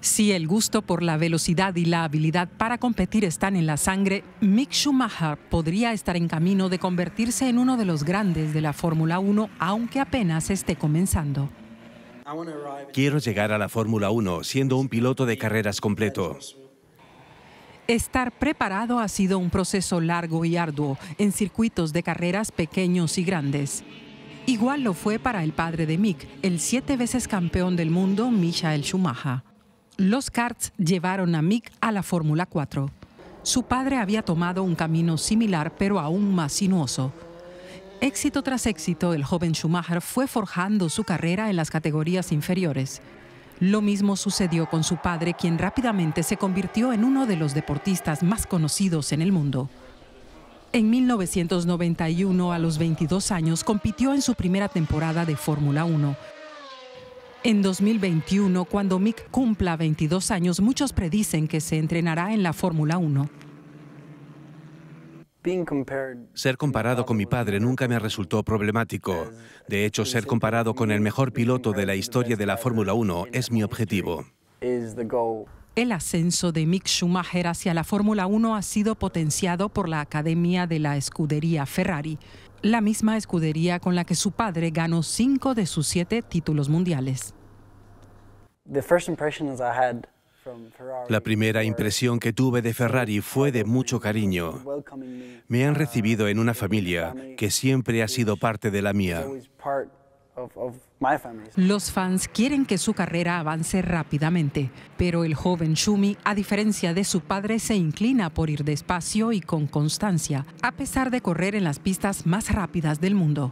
Si el gusto por la velocidad y la habilidad para competir están en la sangre, Mick Schumacher podría estar en camino de convertirse en uno de los grandes de la Fórmula 1, aunque apenas esté comenzando. Quiero llegar a la Fórmula 1 siendo un piloto de carreras completo. Estar preparado ha sido un proceso largo y arduo en circuitos de carreras pequeños y grandes. Igual lo fue para el padre de Mick, el siete veces campeón del mundo Michael Schumacher los karts llevaron a Mick a la Fórmula 4. Su padre había tomado un camino similar pero aún más sinuoso. Éxito tras éxito, el joven Schumacher fue forjando su carrera en las categorías inferiores. Lo mismo sucedió con su padre, quien rápidamente se convirtió en uno de los deportistas más conocidos en el mundo. En 1991, a los 22 años, compitió en su primera temporada de Fórmula 1 en 2021, cuando Mick cumpla 22 años, muchos predicen que se entrenará en la Fórmula 1. Ser comparado con mi padre nunca me resultó problemático. De hecho, ser comparado con el mejor piloto de la historia de la Fórmula 1 es mi objetivo. El ascenso de Mick Schumacher hacia la Fórmula 1 ha sido potenciado por la Academia de la Escudería Ferrari, la misma escudería con la que su padre ganó cinco de sus siete títulos mundiales. La primera impresión que tuve de Ferrari fue de mucho cariño. Me han recibido en una familia que siempre ha sido parte de la mía. Los fans quieren que su carrera avance rápidamente, pero el joven Shumi, a diferencia de su padre, se inclina por ir despacio y con constancia, a pesar de correr en las pistas más rápidas del mundo.